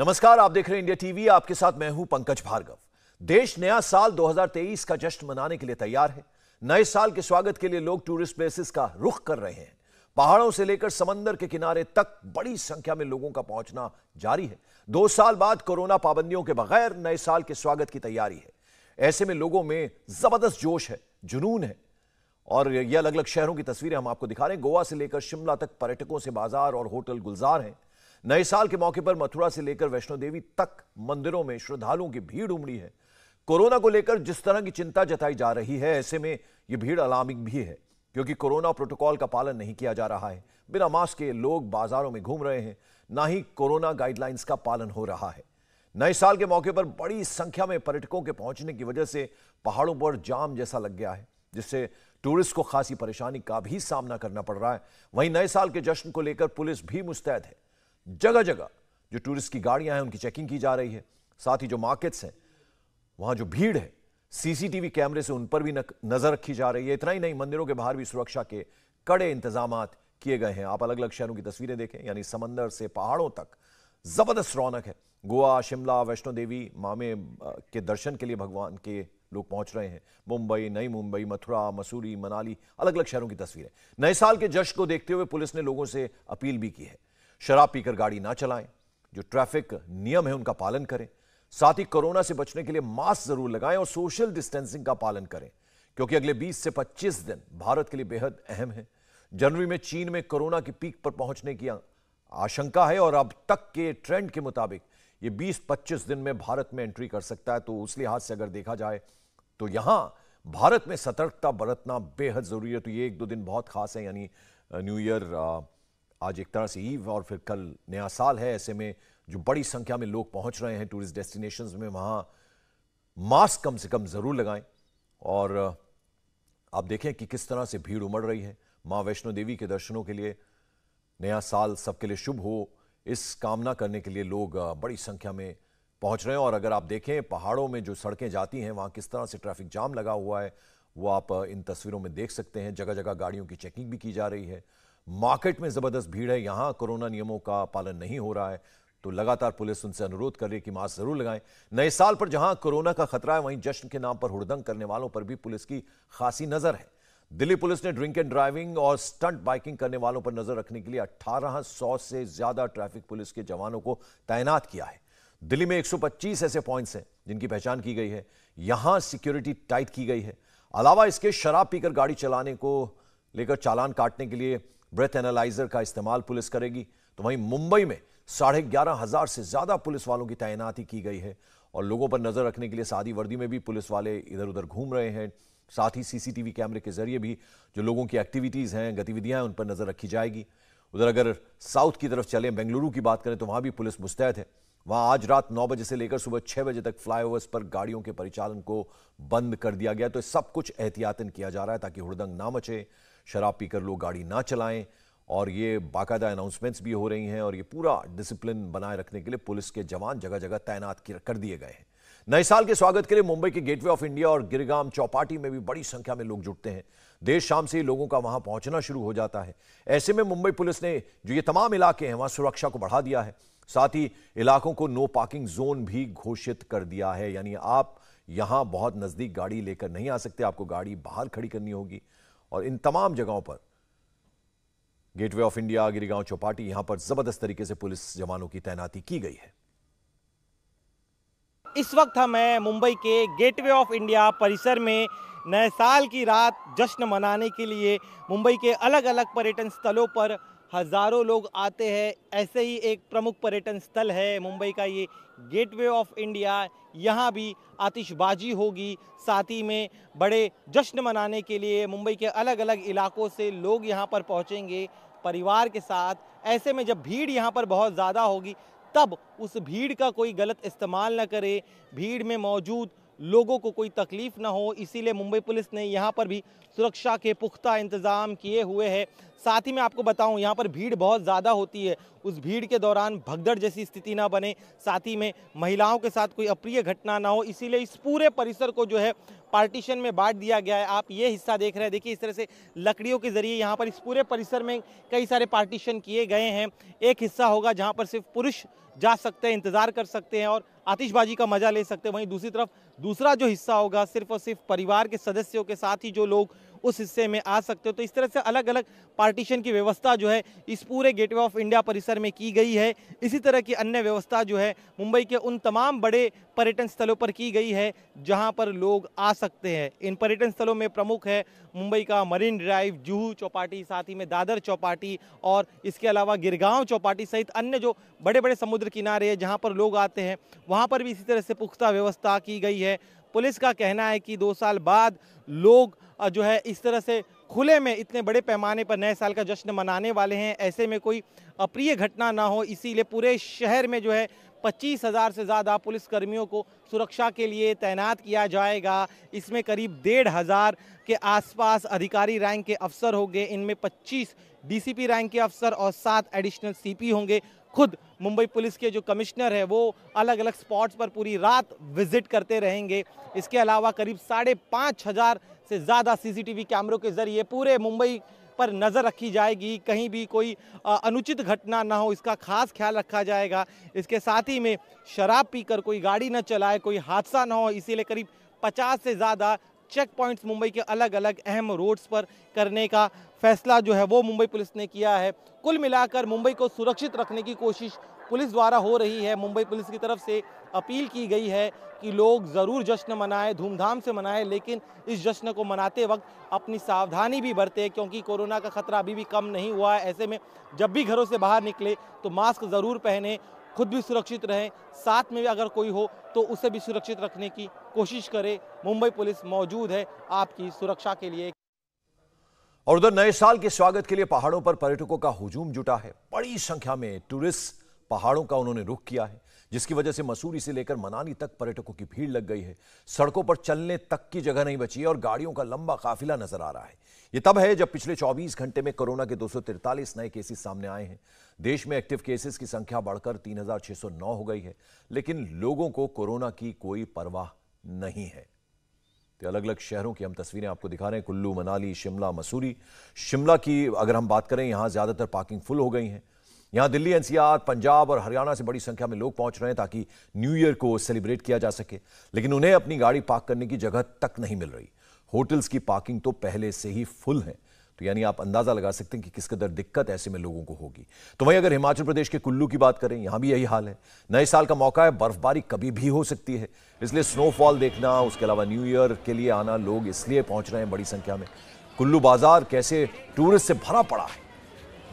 नमस्कार आप देख रहे हैं इंडिया टीवी आपके साथ मैं हूं पंकज भार्गव देश नया साल 2023 का जश्न मनाने के लिए तैयार है नए साल के स्वागत के लिए लोग टूरिस्ट प्लेसेस का रुख कर रहे हैं पहाड़ों से लेकर समंदर के किनारे तक बड़ी संख्या में लोगों का पहुंचना जारी है दो साल बाद कोरोना पाबंदियों के बगैर नए साल के स्वागत की तैयारी है ऐसे में लोगों में जबरदस्त जोश है जुनून है और यह अलग अलग शहरों की तस्वीरें हम आपको दिखा रहे हैं गोवा से लेकर शिमला तक पर्यटकों से बाजार और होटल गुलजार हैं नए साल के मौके पर मथुरा से लेकर वैष्णो देवी तक मंदिरों में श्रद्धालुओं की भीड़ उमड़ी है कोरोना को लेकर जिस तरह की चिंता जताई जा रही है ऐसे में ये भीड़ अलार्मिंग भी है क्योंकि कोरोना प्रोटोकॉल का पालन नहीं किया जा रहा है बिना मास्क के लोग बाजारों में घूम रहे हैं ना ही कोरोना गाइडलाइंस का पालन हो रहा है नए साल के मौके पर बड़ी संख्या में पर्यटकों के पहुंचने की वजह से पहाड़ों पर जाम जैसा लग गया है जिससे टूरिस्ट को खासी परेशानी का भी सामना करना पड़ रहा है वहीं नए साल के जश्न को लेकर पुलिस भी मुस्तैद है जगह जगह जो टूरिस्ट की गाड़ियां हैं उनकी चेकिंग की जा रही है साथ ही जो मार्केट्स हैं वहां जो भीड़ है सीसीटीवी कैमरे से उन पर भी नजर रखी जा रही है इतना ही नहीं मंदिरों के बाहर भी सुरक्षा के कड़े इंतजाम किए गए हैं आप अलग अलग शहरों की तस्वीरें देखें यानी समंदर से पहाड़ों तक जबरदस्त रौनक है गोवा शिमला वैष्णो देवी मामे के दर्शन के लिए भगवान के लोग पहुंच रहे हैं मुंबई नई मुंबई मथुरा मसूरी मनाली अलग अलग शहरों की तस्वीरें नए साल के जश्न को देखते हुए पुलिस ने लोगों से अपील भी की है शराब पीकर गाड़ी ना चलाएं जो ट्रैफिक नियम है उनका पालन करें साथ ही कोरोना से बचने के लिए मास्क जरूर लगाएं और सोशल डिस्टेंसिंग का पालन करें क्योंकि अगले 20 से 25 दिन भारत के लिए बेहद अहम है जनवरी में चीन में कोरोना की पीक पर पहुंचने की आशंका है और अब तक के ट्रेंड के मुताबिक ये 20-25 दिन में भारत में एंट्री कर सकता है तो उस लिहाज से अगर देखा जाए तो यहां भारत में सतर्कता बरतना बेहद जरूरी है तो ये एक दो दिन बहुत खास है यानी न्यू ईयर आज एक तरह से ईव और फिर कल नया साल है ऐसे में जो बड़ी संख्या में लोग पहुंच रहे हैं टूरिस्ट डेस्टिनेशंस में वहाँ मास्क कम से कम ज़रूर लगाएं और आप देखें कि किस तरह से भीड़ उमड़ रही है माँ वैष्णो देवी के दर्शनों के लिए नया साल सबके लिए शुभ हो इस कामना करने के लिए लोग बड़ी संख्या में पहुंच रहे हैं और अगर आप देखें पहाड़ों में जो सड़कें जाती हैं वहाँ किस तरह से ट्रैफिक जाम लगा हुआ है वो आप इन तस्वीरों में देख सकते हैं जगह जगह गाड़ियों की चेकिंग भी की जा रही है मार्केट में जबरदस्त भीड़ है यहां कोरोना नियमों का पालन नहीं हो रहा है तो लगातार पुलिस उनसे अनुरोध कर रही है कि मास्क जरूर लगाएं नए साल पर जहां कोरोना का खतरा है वहीं जश्न के नाम पर हुड़दंग करने वालों पर भी पुलिस की खासी नजर है दिल्ली पुलिस ने ड्रिंक एंड ड्राइविंग और स्टंट बाइकिंग करने वालों पर नजर रखने के लिए अट्ठारह से ज्यादा ट्रैफिक पुलिस के जवानों को तैनात किया है दिल्ली में 125 ऐसे पॉइंट्स हैं जिनकी पहचान की गई है यहां सिक्योरिटी टाइट की गई है अलावा इसके शराब पीकर गाड़ी चलाने को लेकर चालान काटने के लिए ब्रेथ एनालाइजर का इस्तेमाल पुलिस करेगी तो वहीं मुंबई में साढ़े ग्यारह हजार से ज्यादा पुलिस वालों की तैनाती की गई है और लोगों पर नजर रखने के लिए सादी वर्दी में भी पुलिस वाले इधर उधर घूम रहे हैं साथ ही सीसीटीवी कैमरे के जरिए भी जो लोगों की एक्टिविटीज हैं गतिविधियां हैं उन पर नजर रखी जाएगी उधर अगर साउथ की तरफ चले बेंगलुरु की बात करें तो वहां भी पुलिस मुस्तैद है वहां आज रात नौ बजे से लेकर सुबह छह बजे तक फ्लाईओवर्स पर गाड़ियों के परिचालन को बंद कर दिया गया तो सब कुछ एहतियातन किया जा रहा है ताकि हुड़दंग ना मचे शराब पीकर लोग गाड़ी ना चलाएं और ये बाकायदा अनाउंसमेंट्स भी हो रही हैं और ये पूरा डिसिप्लिन बनाए रखने के लिए पुलिस के जवान जगह जगह तैनात कर दिए गए हैं नए साल के स्वागत के लिए मुंबई के गेटवे ऑफ इंडिया और गिरगाम चौपाटी में भी बड़ी संख्या में लोग जुटते हैं देर शाम से ही लोगों का वहां पहुंचना शुरू हो जाता है ऐसे में मुंबई पुलिस ने जो ये तमाम इलाके हैं वहां सुरक्षा को बढ़ा दिया है साथ ही इलाकों को नो पार्किंग जोन भी घोषित कर दिया है यानी आप यहां बहुत नजदीक गाड़ी लेकर नहीं आ सकते आपको गाड़ी बाहर खड़ी करनी होगी और इन तमाम जगहों पर gateway of India Girgaon Chowpatty यहां पर जबरदस्त तरीके से पुलिस जवानों की तैनाती की गई है इस वक्त हम हैं मुंबई के गेटवे ऑफ इंडिया परिसर में नए साल की रात जश्न मनाने के लिए मुंबई के अलग अलग पर्यटन स्थलों पर हज़ारों लोग आते हैं ऐसे ही एक प्रमुख पर्यटन स्थल है मुंबई का ये गेटवे ऑफ इंडिया यहाँ भी आतिशबाजी होगी साथ ही में बड़े जश्न मनाने के लिए मुंबई के अलग अलग इलाकों से लोग यहाँ पर पहुँचेंगे परिवार के साथ ऐसे में जब भीड़ यहाँ पर बहुत ज़्यादा होगी तब उस भीड़ का कोई गलत इस्तेमाल न करे भीड़ में मौजूद लोगों को कोई तकलीफ ना हो इसीलिए मुंबई पुलिस ने यहाँ पर भी सुरक्षा के पुख्ता इंतज़ाम किए हुए हैं साथ ही मैं आपको बताऊँ यहाँ पर भीड़ बहुत ज़्यादा होती है उस भीड़ के दौरान भगदड़ जैसी स्थिति ना बने साथ ही में महिलाओं के साथ कोई अप्रिय घटना ना हो इसीलिए इस पूरे परिसर को जो है पार्टीशन में बांट दिया गया है आप ये हिस्सा देख रहे हैं देखिए इस तरह से लकड़ियों के ज़रिए यहाँ पर इस पूरे परिसर में कई सारे पार्टीशन किए गए हैं एक हिस्सा होगा जहाँ पर सिर्फ पुरुष जा सकते हैं इंतज़ार कर सकते हैं और आतिशबाजी का मज़ा ले सकते हैं वहीं दूसरी तरफ दूसरा जो हिस्सा होगा सिर्फ और सिर्फ परिवार के सदस्यों के साथ ही जो लोग उस हिस्से में आ सकते हो तो इस तरह से अलग अलग पार्टीशन की व्यवस्था जो है इस पूरे गेटवे ऑफ इंडिया परिसर में की गई है इसी तरह की अन्य व्यवस्था जो है मुंबई के उन तमाम बड़े पर्यटन स्थलों पर की गई है जहां पर लोग आ सकते हैं इन पर्यटन स्थलों में प्रमुख है मुंबई का मरीन ड्राइव जूहू चौपाटी साथ ही में दादर चौपाटी और इसके अलावा गिरगांव चौपाटी सहित अन्य जो बड़े बड़े समुद्र किनारे हैं जहाँ पर लोग आते हैं वहाँ पर भी इसी तरह से पुख्ता व्यवस्था की गई है है पुलिस का कहना है कि दो साल बाद लोग जो है इस तरह से खुले में इतने बड़े पैमाने पर नए साल का जश्न मनाने वाले हैं ऐसे में कोई अप्रिय घटना ना हो इसीलिए पूरे शहर में जो है पच्चीस हज़ार से ज़्यादा पुलिस कर्मियों को सुरक्षा के लिए तैनात किया जाएगा इसमें करीब डेढ़ हज़ार के आसपास अधिकारी रैंक के अफसर होंगे इनमें पच्चीस डीसीपी रैंक के अफसर और सात एडिशनल सीपी होंगे खुद मुंबई पुलिस के जो कमिश्नर है वो अलग अलग स्पॉट्स पर पूरी रात विजिट करते रहेंगे इसके अलावा करीब साढ़े पाँच हज़ार से ज़्यादा सीसीटीवी कैमरों के ज़रिए पूरे मुंबई पर नज़र रखी जाएगी कहीं भी कोई अनुचित घटना ना हो इसका खास ख्याल रखा जाएगा इसके साथ ही में शराब पीकर कोई गाड़ी न चलाए कोई हादसा ना हो इसीलिए करीब पचास से ज़्यादा चेक पॉइंट्स मुंबई के अलग अलग अहम रोड्स पर करने का फैसला जो है वो मुंबई पुलिस ने किया है कुल मिलाकर मुंबई को सुरक्षित रखने की कोशिश पुलिस द्वारा हो रही है मुंबई पुलिस की तरफ से अपील की गई है कि लोग ज़रूर जश्न मनाएं धूमधाम से मनाएं लेकिन इस जश्न को मनाते वक्त अपनी सावधानी भी बरतें क्योंकि कोरोना का खतरा अभी भी कम नहीं हुआ है ऐसे में जब भी घरों से बाहर निकले तो मास्क ज़रूर पहने खुद भी सुरक्षित रहें साथ में भी अगर कोई हो तो उसे भी सुरक्षित रखने की कोशिश करें मुंबई पुलिस मौजूद है आपकी सुरक्षा के लिए और उधर नए साल के स्वागत के लिए पहाड़ों पर पर्यटकों का हुजूम जुटा है बड़ी संख्या में टूरिस्ट पहाड़ों का उन्होंने रुख किया है जिसकी वजह से मसूरी से लेकर मनाली तक पर्यटकों की भीड़ लग गई है सड़कों पर चलने तक की जगह नहीं बची है और गाड़ियों का लंबा काफिला नजर आ रहा है यह तब है जब पिछले 24 घंटे में कोरोना के दो नए केसेस सामने आए हैं देश में एक्टिव केसेस की संख्या बढ़कर तीन हो गई है लेकिन लोगों को कोरोना की कोई परवाह नहीं है तो अलग अलग शहरों की हम तस्वीरें आपको दिखा रहे हैं कुल्लू मनाली शिमला मसूरी शिमला की अगर हम बात करें यहां ज़्यादातर पार्किंग फुल हो गई हैं यहां दिल्ली एनसीआर पंजाब और हरियाणा से बड़ी संख्या में लोग पहुंच रहे हैं ताकि न्यू ईयर को सेलिब्रेट किया जा सके लेकिन उन्हें अपनी गाड़ी पार्क करने की जगह तक नहीं मिल रही होटल्स की पार्किंग तो पहले से ही फुल है तो यानी आप अंदाजा लगा सकते हैं कि किस कदर दिक्कत ऐसे में लोगों को होगी तो वहीं अगर हिमाचल प्रदेश के कुल्लू की बात करें यहां भी यही हाल है नए साल का मौका है बर्फबारी कभी भी हो सकती है इसलिए स्नोफॉल देखना उसके अलावा न्यू ईयर के लिए आना लोग इसलिए पहुंच रहे हैं बड़ी संख्या में कुल्लू बाजार कैसे टूरिस्ट से भरा पड़ा है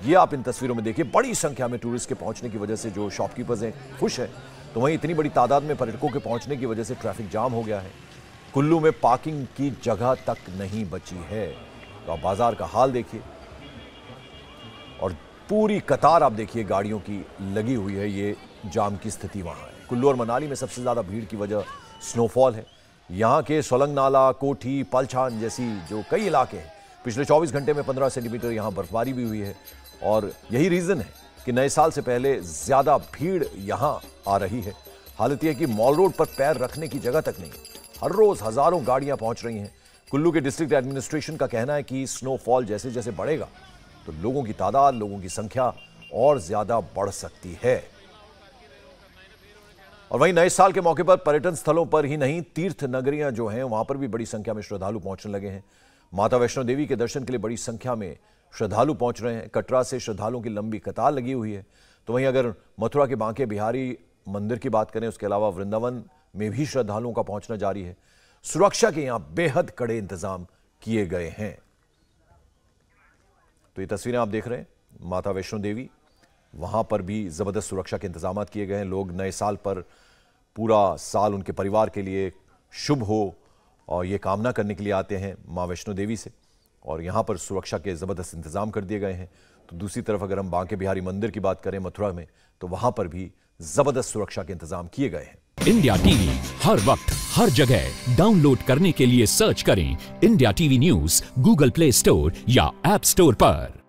ये आप इन तस्वीरों में देखिए बड़ी संख्या में टूरिस्ट के पहुंचने की वजह से जो शॉपकीपर्स हैं खुश हैं तो वहीं इतनी बड़ी तादाद में पर्यटकों के पहुंचने की वजह से ट्रैफिक जाम हो गया है कुल्लू में पार्किंग की जगह तक नहीं बची है तो आप बाजार का हाल देखिए और पूरी कतार आप देखिए गाड़ियों की लगी हुई है ये जाम की स्थिति वहाँ है कुल्लू और मनाली में सबसे ज़्यादा भीड़ की वजह स्नोफॉल है यहाँ के सोलंग नाला कोठी पलछान जैसी जो कई इलाके हैं पिछले 24 घंटे में 15 सेंटीमीटर यहाँ बर्फबारी भी हुई है और यही रीज़न है कि नए साल से पहले ज़्यादा भीड़ यहाँ आ रही है हालत यह कि मॉल रोड पर पैर रखने की जगह तक नहीं हर रोज़ हज़ारों गाड़ियाँ पहुँच रही हैं कुल्लू के डिस्ट्रिक्ट एडमिनिस्ट्रेशन का कहना है कि स्नोफॉल जैसे जैसे बढ़ेगा तो लोगों की तादाद लोगों की संख्या और ज़्यादा बढ़ सकती है और वहीं नए साल के मौके पर पर्यटन स्थलों पर ही नहीं तीर्थ नगरियां जो हैं वहां पर भी बड़ी संख्या में श्रद्धालु पहुंचने लगे हैं माता वैष्णो देवी के दर्शन के लिए बड़ी संख्या में श्रद्धालु पहुंच रहे हैं कटरा से श्रद्धालुओं की लंबी कतार लगी हुई है तो वहीं अगर मथुरा के बांके बिहारी मंदिर की बात करें उसके अलावा वृंदावन में भी श्रद्धालुओं का पहुंचना जारी है सुरक्षा के यहाँ बेहद कड़े इंतजाम किए गए हैं तो ये तस्वीरें आप देख रहे हैं माता वैष्णो देवी वहां पर भी ज़बरदस्त सुरक्षा के इंतजाम किए गए हैं लोग नए साल पर पूरा साल उनके परिवार के लिए शुभ हो और ये कामना करने के लिए आते हैं माँ वैष्णो देवी से और यहाँ पर सुरक्षा के ज़बरदस्त इंतज़ाम कर दिए गए हैं तो दूसरी तरफ अगर हम बांके बिहारी मंदिर की बात करें मथुरा में तो वहाँ पर भी ज़बरदस्त सुरक्षा के इंतज़ाम किए गए हैं इंडिया टीवी हर वक्त हर जगह डाउनलोड करने के लिए सर्च करें India TV news Google Play Store या एप स्टोर पर